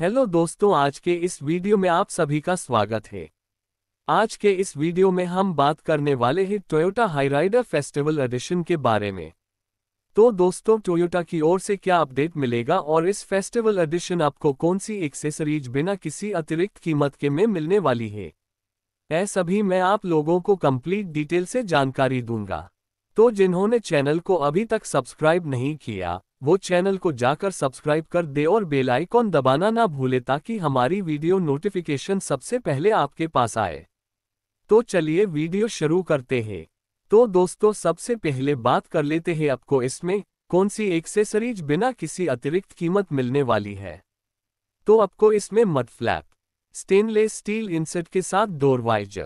hello दोस्तों आज के इस वीडियो में आप सभी का स्वागत है आज के इस वीडियो में हम बात करने वाले हैं टोयोटा हाईराइडर फेस्टिवल एडिशन के बारे में तो दोस्तों टोयोटा की ओर से क्या अपडेट मिलेगा और इस फेस्टिवल एडिशन आपको कौन सी एक्सेसरीज बिना किसी अतिरिक्त कीमत के में मिलने वाली है ऐसा भी मैं आप लोगों को कंप्लीट डिटेल से जानकारी दूंगा तो जिन्होंने चैनल को अभी तक सब्सक्राइब नहीं किया वो चैनल को जाकर सब्सक्राइब कर दे और बेल आइकॉन दबाना ना भूले ताकि हमारी वीडियो नोटिफिकेशन सबसे पहले आपके पास आए तो चलिए वीडियो शुरू करते हैं तो दोस्तों सबसे पहले बात कर लेते हैं आपको इसमें कौन सी एक्सेसरीज बिना किसी अतिरिक्त कीमत मिलने वाली है तो आपको इसमें मत फ्लैप स्टेनलेस स्टील इंसेट के साथ door visor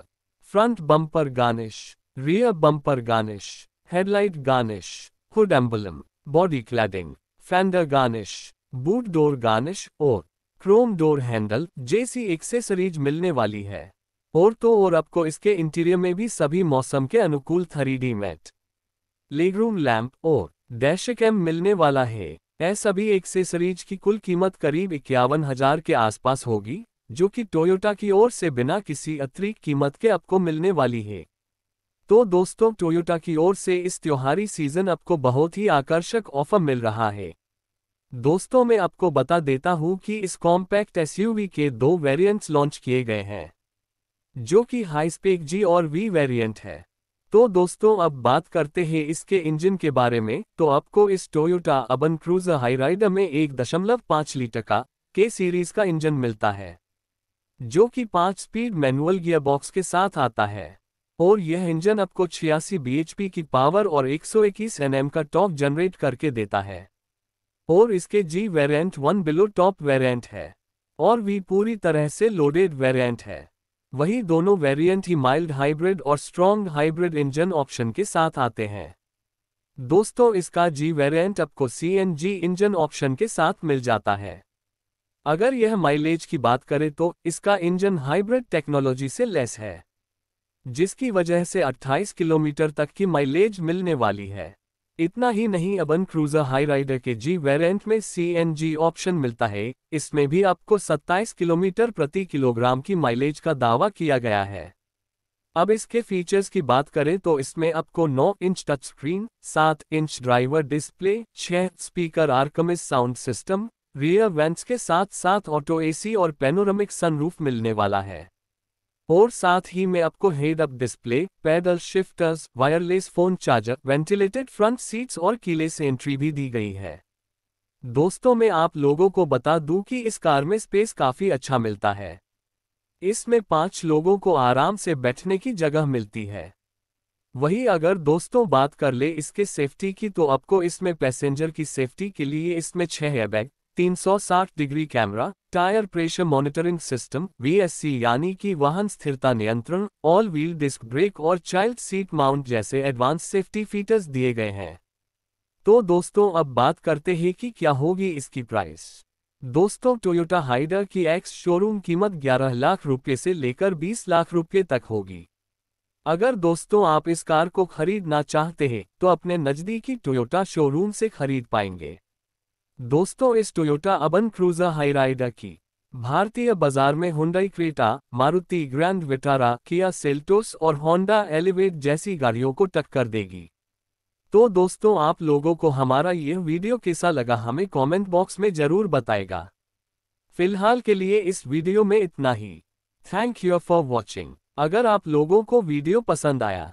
front bumper garnish rear bumper garnish headlight garnish hood emblem body cladding fender garnish boot door garnish और क्रोम डोर हैंडल जैसी एक्सेसरीज मिलने वाली है और तो और आपको इसके इंटीरियर में भी सभी मौसम के अनुकूल three D mat legroom lamp और डैश कैम मिलने वाला है यह सभी एक्सेसरीज की कुल कीमत करीब इक्यावन हजार के आसपास होगी जो कि टोयोटा की ओर से बिना किसी अतिरिक्त कीमत के आपको मिलने वाली है तो दोस्तों टोयोटा की ओर से इस त्योहारी सीजन आपको बहुत ही आकर्षक ऑफर मिल रहा है दोस्तों मैं आपको बता देता हूं कि इस कॉम्पैक्ट एसयूवी के दो वेरिएंट्स लॉन्च किए गए हैं जो कि हाई स्पेक जी और वी वेरिएंट है तो दोस्तों अब बात करते हैं इसके इंजन के बारे में तो आपको इस टोयोटा अबन क्रूज हाईराइडर में एक दशमलव पाँच लीटर का के सीरीज का इंजन मिलता है जो कि पाँच स्पीड मैनुअल गियरबॉक्स के साथ आता है और यह इंजन आपको छियासी बीएचपी की पावर और 121 एनएम का टॉप जनरेट करके देता है और इसके G variant one below top variant है और वी पूरी तरह से लोडेड वेरिएंट है वही दोनों वेरिएंट ही माइल्ड हाइब्रिड और स्ट्रॉन्ग हाइब्रिड इंजन ऑप्शन के साथ आते हैं दोस्तों इसका जी वेरिएंट आपको जी इंजन ऑप्शन के साथ मिल जाता है अगर यह माइलेज की बात करें तो इसका इंजन हाइब्रिड टेक्नोलॉजी से लेस है जिसकी वजह से 28 किलोमीटर तक की माइलेज मिलने वाली है इतना ही नहीं अबन क्रूजर हाई राइडर के जी वेरिएंट में सीएनजी ऑप्शन मिलता है इसमें भी आपको 27 किलोमीटर प्रति किलोग्राम की माइलेज का दावा किया गया है अब इसके फीचर्स की बात करें तो इसमें आपको 9 inch touch screen 7 inch driver display 6 speaker Arkamys sound system rear vents के साथ साथ ऑटो एसी और पेनोरमिक सनरूफ मिलने वाला है और साथ ही में आपको head up display paddle shifters wireless phone charger ventilated front seats और किले से एंट्री भी दी गई है दोस्तों मैं आप लोगों को बता दूं कि इस कार में स्पेस काफी अच्छा मिलता है इसमें पांच लोगों को आराम से बैठने की जगह मिलती है वही अगर दोस्तों बात कर ले इसके सेफ्टी की तो आपको इसमें पैसेंजर की सेफ्टी के लिए इसमें छह airbag 360 degree camera tyre pressure monitoring system V यानी कि वाहन स्थिरता नियंत्रण ऑल व्हील डिस्क ब्रेक और चाइल्ड सीट माउंट जैसे एडवांस सेफ्टी फीचर्स दिए गए हैं तो दोस्तों अब बात करते हैं कि क्या होगी इसकी प्राइस दोस्तों टोयोटा हाइडर की एक्स शोरूम कीमत 11 लाख रुपये से लेकर 20 लाख रुपए तक होगी अगर दोस्तों आप इस कार को खरीदना चाहते हैं तो अपने नज़दीकी टोयोटा शोरूम से खरीद पाएंगे दोस्तों इस टोयोटा अबन क्रूजा हाईराइडर की भारतीय बाजार में Hyundai Creta Maruti Grand Vitara Kia Seltos और होंडा एलिवेट जैसी गाड़ियों को टक्कर देगी तो दोस्तों आप लोगों को हमारा यह वीडियो कैसा लगा हमें कमेंट बॉक्स में जरूर बताएगा फिलहाल के लिए इस वीडियो में इतना ही थैंक यू फॉर वॉचिंग अगर आप लोगों को वीडियो पसंद आया